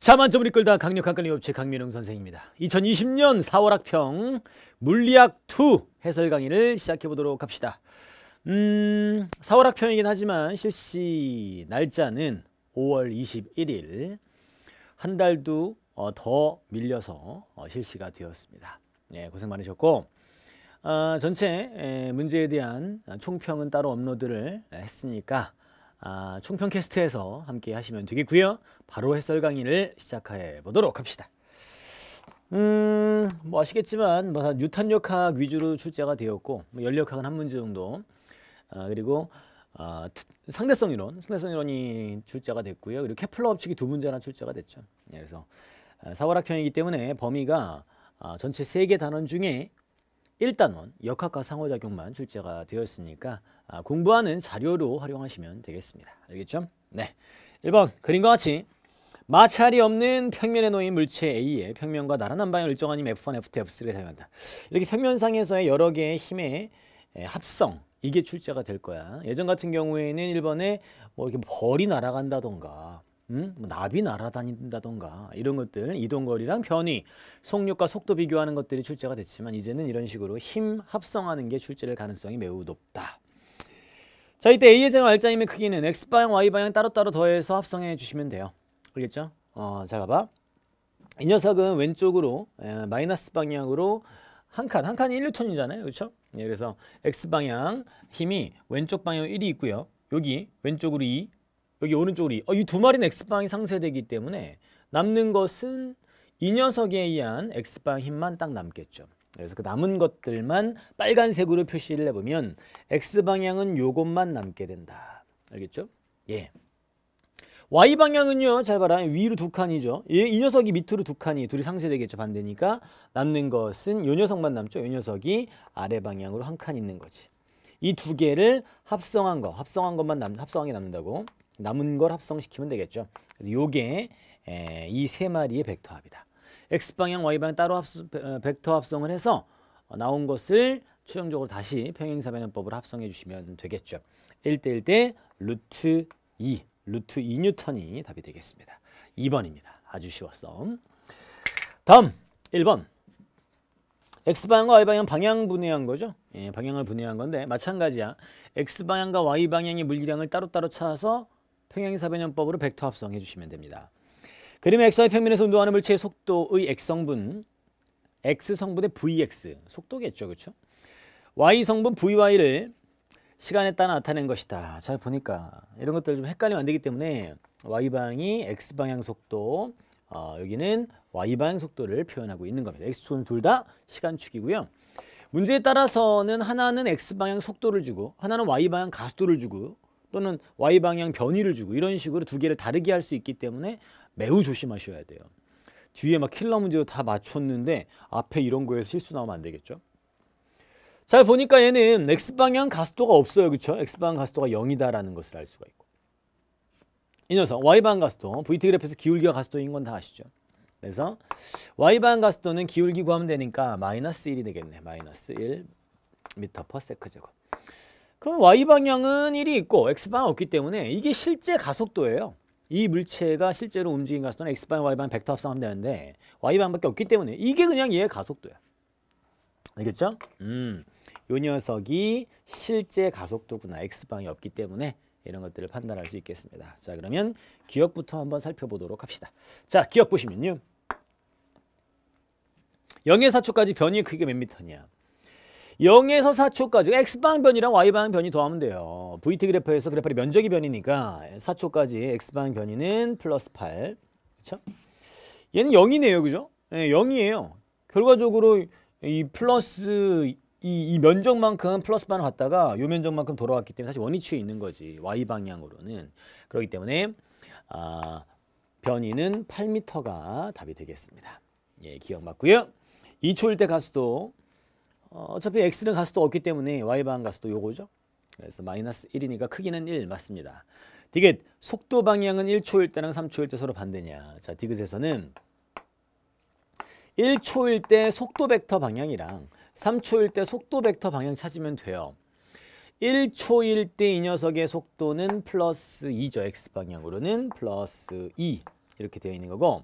자만점을 이끌다 강력한 끌림 업체 강민웅 선생입니다. 2020년 4월 학평 물리학 2 해설 강의를 시작해 보도록 합시다. 음, 4월 학평이긴 하지만 실시 날짜는 5월 21일 한 달도 어, 더 밀려서 어, 실시가 되었습니다. 네, 고생 많으셨고 어, 전체 문제에 대한 총평은 따로 업로드를 했으니까 아, 총평캐스트에서 함께 하시면 되겠고요. 바로 해설 강의를 시작해 보도록 합시다. 음, 뭐 아시겠지만 뭐 유탄역학 위주로 출제가 되었고 뭐 연력학은 한 문제 정도 아, 그리고 아, 상대성 이론, 상대성 이론이 출제가 됐고요. 그리고 케플러 법칙이 두 문제나 출제가 됐죠. 예, 그래서 아, 사월학형이기 때문에 범위가 아, 전체 세 개 단원 중에 일단원 역학과 상호작용만 출제가 되었으니까 아, 공부하는 자료로 활용하시면 되겠습니다. 알겠죠? 네. 1번 그림과 같이 마찰이 없는 평면에 놓인 물체 A의 평면과 나란한 방향을 일정한 힘 F1, F2, F3를 사용한다. 이렇게 평면상에서의 여러 개의 힘의 합성 이게 출제가 될 거야. 예전 같은 경우에는 1번에 뭐 이렇게 벌이 날아간다던가 음? 나비 날아다닌다던가 이런 것들 이동거리랑 변위, 속력과 속도 비교하는 것들이 출제가 됐지만 이제는 이런 식으로 힘 합성하는 게 출제될 가능성이 매우 높다. 자 이때 A의 제곱 R자임의 크기는 X방향, Y방향 따로따로 더해서 합성해 주시면 돼요. 알겠죠? 어, 자가봐이 녀석은 왼쪽으로 에, 예, 마이너스 방향으로 한 칸, 한 칸이 1루톤이잖아요 그렇죠? 예, 그래서 X방향 힘이 왼쪽 방향 1이 있고요. 여기 왼쪽으로 2, 여기 오른쪽으로 어, 이 두 마리는 X방이 상쇄되기 때문에 남는 것은 이 녀석에 의한 X방 힘만 딱 남겠죠. 그래서 그 남은 것들만 빨간색으로 표시를 해보면 X방향은 요것만 남게 된다. 알겠죠? 예. Y방향은요. 잘 봐라. 위로 두 칸이죠. 예, 이 녀석이 밑으로 두 칸이 둘이 상쇄되겠죠. 반대니까 남는 것은 요 녀석만 남죠. 요 녀석이 아래 방향으로 한 칸 있는 거지. 이 두 개를 합성한 거, 합성한 것만 남, 합성한 게 남는다고. 남은 걸 합성시키면 되겠죠. 그래서 이게이 세 마리의 벡터 합이다. x방향, y방향 따로 합수, 벡터 합성을 해서 나온 것을 추정적으로 다시 평행사변형법으로 합성해 주시면 되겠죠. 1대1 대 루트 2, 루트 2뉴턴이 답이 되겠습니다. 2번입니다. 아주 쉬웠어. 다음 1번. X방향과 Y방향 방향 분해한 거죠. 예, 방향을 분해한 건데 마찬가지야. X방향과 Y방향의 물기량을 따로따로 찾아서 평행사변연법으로 벡터 합성해 주시면 됩니다. 그림의 xy 평면에서 운동하는 물체의 속도의 x성분, x성분의 vx, 속도겠죠. 그렇죠? y성분 vy를 시간에 따라 나타낸 것이다. 잘 보니까 이런 것들 좀 헷갈리면 안 되기 때문에 y방이 x방향 속도, 어, 여기는 y방 속도를 표현하고 있는 겁니다. x축은 둘 다 시간축이고요. 문제에 따라서는 하나는 x방향 속도를 주고 하나는 y방향 가속도를 주고 또는 Y 방향 변이를 주고 이런 식으로 두 개를 다르게 할 수 있기 때문에 매우 조심하셔야 돼요. 뒤에 막 킬러 문제도 다 맞췄는데 앞에 이런 거에서 실수 나오면 안 되겠죠? 잘 보니까 얘는 X방향 가속도가 없어요. 그렇죠? X방향 가속도가 0이다라는 것을 알 수가 있고 이 녀석 Y방향 가속도, VT 그래프에서 기울기가 가속도인 건 다 아시죠? 그래서 Y방 가속도는 기울기 구하면 되니까 마이너스 1이 되겠네. 마이너스 1 미터 퍼 세크 제곱. 그럼 Y방향은 1이 있고 X방향 없기 때문에 이게 실제 가속도예요. 이 물체가 실제로 움직인 가속도는 X방향, Y방향 벡터 합성하면 되는데 Y방향밖에 없기 때문에 이게 그냥 얘의 가속도야. 알겠죠? 음, 요 녀석이 실제 가속도구나. X방향이 없기 때문에 이런 것들을 판단할 수 있겠습니다. 자 그러면 기억부터 한번 살펴보도록 합시다. 자 기억 보시면요. 0에서 초까지 변이 크기가 몇 미터냐. 0에서 4초까지 x방변이랑 y방 변이 더하면 돼요. vt 그래프에서 그래프의 면적이 변이니까 4초까지 x방 변이는 플러스 8. 그렇 얘는 0이네요. 그죠? 네, 예, 0이에요. 결과적으로 이 플러스 이, 이 면적만큼 플러스 반을 갔다가 요 면적만큼 돌아왔기 때문에 사실 원위치에 있는 거지. y 방향으로는. 그렇기 때문에 아, 변이는 8m가 답이 되겠습니다. 예, 기억 맞고요. 2초일 때 가수도 어, 어차피 x는 가수도 없기 때문에 y방 가수도 요거죠. 그래서 마이너스 1이니까 크기는 1 맞습니다. 디귿 속도 방향은 1초일 때랑 3초일 때 서로 반대냐. 자 디귿에서는 1초일 때 속도 벡터 방향이랑 3초일 때 속도 벡터 방향 찾으면 돼요. 1초일 때 이 녀석의 속도는 플러스 2죠. x방향으로는 플러스 2 이렇게 되어 있는 거고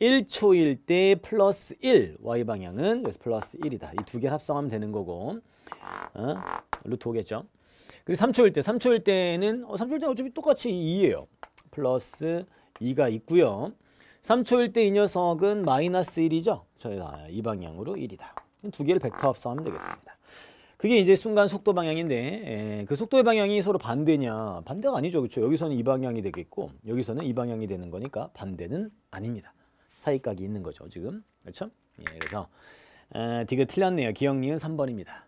1초일 때 플러스 1 y방향은 그래서 플러스 1이다. 이 두개 합성하면 되는 거고 어? 루트 5겠죠. 그리고 3초일 때 3초일 때는 어, 3초일 때 어차피 똑같이 2예요. 플러스 2가 있고요. 3초일 때 이 녀석은 마이너스 1이죠. 저희가 이 방향으로 1이다. 두 개를 벡터 합성하면 되겠습니다. 그게 이제 순간 속도 방향인데 에, 예, 그 속도의 방향이 서로 반대냐 반대가 아니죠 그렇죠 여기서는 이 방향이 되겠고 여기서는 이 방향이 되는 거니까 반대는 아닙니다 사이각이 있는 거죠 지금 그렇죠 예, 그래서 디귿 틀렸네요 기영님은 3번입니다